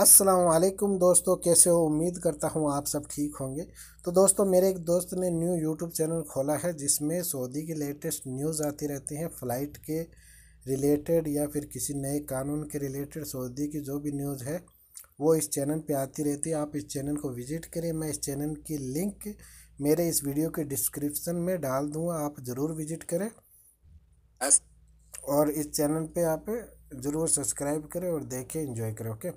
असलकुम दोस्तों कैसे हो उम्मीद करता हूँ आप सब ठीक होंगे तो दोस्तों मेरे एक दोस्त ने न्यू यूट्यूब चैनल खोला है जिसमें सऊदी की लेटेस्ट न्यूज़ आती रहती हैं फ़्लाइट के रिलेटेड या फिर किसी नए कानून के रिलेटेड सऊदी की जो भी न्यूज़ है वो इस चैनल पे आती रहती है आप इस चैनल को विज़िट करें मैं इस चैनल की लिंक मेरे इस वीडियो के डिस्क्रिप्सन में डाल दूँगा आप ज़रूर विज़िट करें और इस चैनल पर आप ज़रूर सब्सक्राइब करें और देखें इन्जॉय करें ओके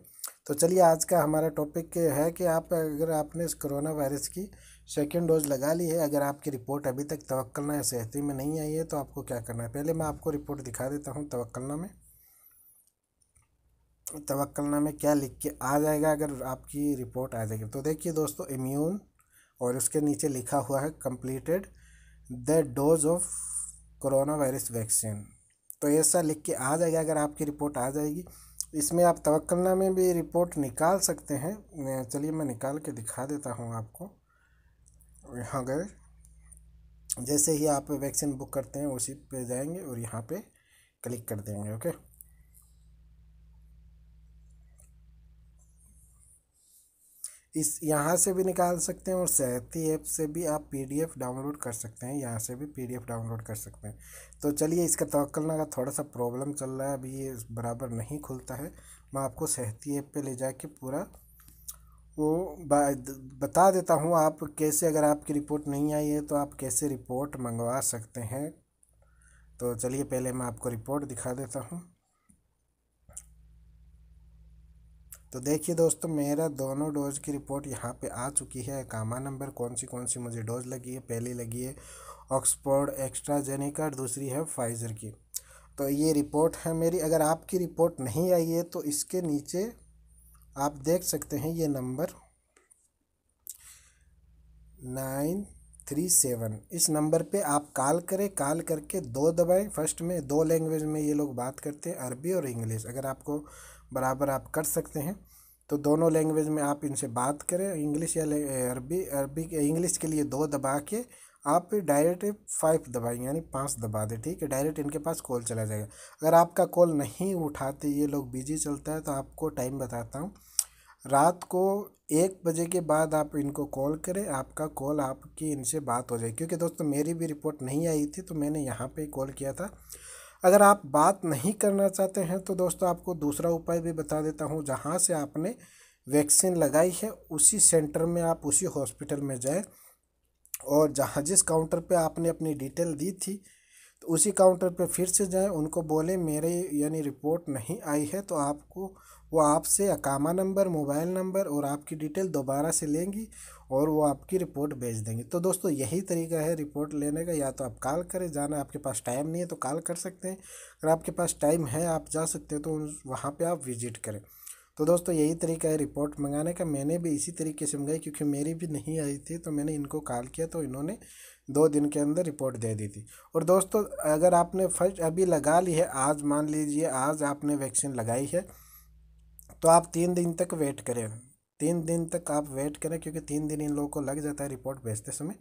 तो चलिए आज का हमारा टॉपिक है कि आप अगर आपने इस कोरोना वायरस की सेकेंड डोज लगा ली है अगर आपकी रिपोर्ट अभी तक तवक्लना या सेहती में नहीं आई है तो आपको क्या करना है पहले मैं आपको रिपोर्ट दिखा देता हूँ तवक्लना में तवक्लना में क्या लिख के आ जाएगा अगर आपकी रिपोर्ट आ जाएगी तो देखिए दोस्तों इम्यून और उसके नीचे लिखा हुआ है completed the dose of corona virus vaccine तो ऐसा लिख के आ जाएगा अगर आपकी रिपोर्ट आ जाएगी इसमें आप तवक्लना में भी रिपोर्ट निकाल सकते हैं चलिए मैं निकाल के दिखा देता हूँ आपको यहाँ गए जैसे ही आप वैक्सीन बुक करते हैं उसी पे जाएंगे और यहाँ पे क्लिक कर देंगे ओके इस यहाँ से भी निकाल सकते हैं और सहती ऐप से भी आप पीडीएफ डाउनलोड कर सकते हैं यहाँ से भी पीडीएफ डाउनलोड कर सकते हैं तो चलिए इसका तोकलना का थोड़ा सा प्रॉब्लम चल रहा है अभी ये बराबर नहीं खुलता है मैं आपको सहती ऐप पे ले जाके पूरा वो बता देता हूँ आप कैसे अगर आपकी रिपोर्ट नहीं आई है तो आप कैसे रिपोर्ट मंगवा सकते हैं तो चलिए पहले मैं आपको रिपोर्ट दिखा देता हूँ तो देखिए दोस्तों मेरा दोनों डोज़ की रिपोर्ट यहाँ पे आ चुकी है कामा नंबर कौन सी कौन सी मुझे डोज लगी है पहली लगी है ऑक्सफोर्ड एक्स्ट्राजेनिका और दूसरी है फाइज़र की तो ये रिपोर्ट है मेरी अगर आपकी रिपोर्ट नहीं आई है तो इसके नीचे आप देख सकते हैं ये नंबर नाइन थ्री सेवन इस नंबर पे आप कॉल करें कॉल करके दो दबाएं फर्स्ट में दो लैंग्वेज में ये लोग बात करते हैं अरबी और इंग्लिश अगर आपको बराबर आप कर सकते हैं तो दोनों लैंग्वेज में आप इनसे बात करें इंग्लिश या अरबी अरबी इंग्लिश के लिए दो दबा के आप डायरेक्ट फाइव दबाएंगे यानी पाँच दबा दें ठीक है डायरेक्ट इनके पास कॉल चला जाएगा अगर आपका कॉल नहीं उठाते ये लोग बिजी चलता है तो आपको टाइम बताता हूँ रात को एक बजे के बाद आप इनको कॉल करें आपका कॉल आपकी इनसे बात हो जाएगी क्योंकि दोस्तों मेरी भी रिपोर्ट नहीं आई थी तो मैंने यहाँ पर कॉल किया था अगर आप बात नहीं करना चाहते हैं तो दोस्तों आपको दूसरा उपाय भी बता देता हूँ जहाँ से आपने वैक्सीन लगाई है उसी सेंटर में आप उसी हॉस्पिटल में जाए और जहाँ जिस काउंटर पे आपने अपनी डिटेल दी थी तो उसी काउंटर पे फिर से जाएँ उनको बोले मेरे यानी रिपोर्ट नहीं आई है तो आपको वो आपसे अकामा नंबर मोबाइल नंबर और आपकी डिटेल दोबारा से लेंगी और वो आपकी रिपोर्ट भेज देंगे तो दोस्तों यही तरीका है रिपोर्ट लेने का या तो आप कॉल करें जाना आपके पास टाइम नहीं है तो कॉल कर सकते हैं अगर आपके पास टाइम है आप जा सकते हैं तो वहाँ पर आप विजिट करें तो दोस्तों यही तरीका है रिपोर्ट मंगाने का मैंने भी इसी तरीके से मंगाई क्योंकि मेरी भी नहीं आई थी तो मैंने इनको कॉल किया तो इन्होंने दो दिन के अंदर रिपोर्ट दे दी थी और दोस्तों अगर आपने फर्स्ट अभी लगा ली है आज मान लीजिए आज आपने वैक्सीन लगाई है तो आप तीन दिन तक वेट करें तीन दिन तक आप वेट करें क्योंकि तीन दिन इन लोगों को लग जाता है रिपोर्ट भेजते समय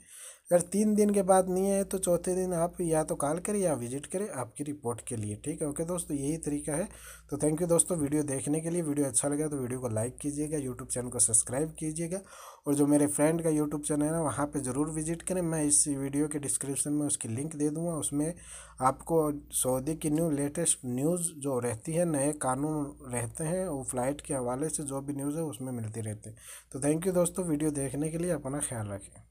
अगर तीन दिन के बाद नहीं आए तो चौथे दिन आप या तो कॉल करें या विजिट करें आपकी रिपोर्ट के लिए ठीक है ओके दोस्तों यही तरीका है तो थैंक यू दोस्तों वीडियो देखने के लिए वीडियो अच्छा लगा तो वीडियो को लाइक कीजिएगा यूट्यूब चैनल को सब्सक्राइब कीजिएगा और जो मेरे फ्रेंड का यूट्यूब चैनल है वहाँ पर ज़रूर विजिट करें मैं इस वीडियो के डिस्क्रिप्शन में उसकी लिंक दे दूँगा उसमें आपको सऊदी की न्यू लेटेस्ट न्यूज़ जो रहती है नए कानून रहते हैं वो फ्लाइट के हवाले से जो भी न्यूज़ है उसमें मिलती रहती है तो थैंक यू दोस्तों वीडियो देखने के लिए अपना ख्याल रखें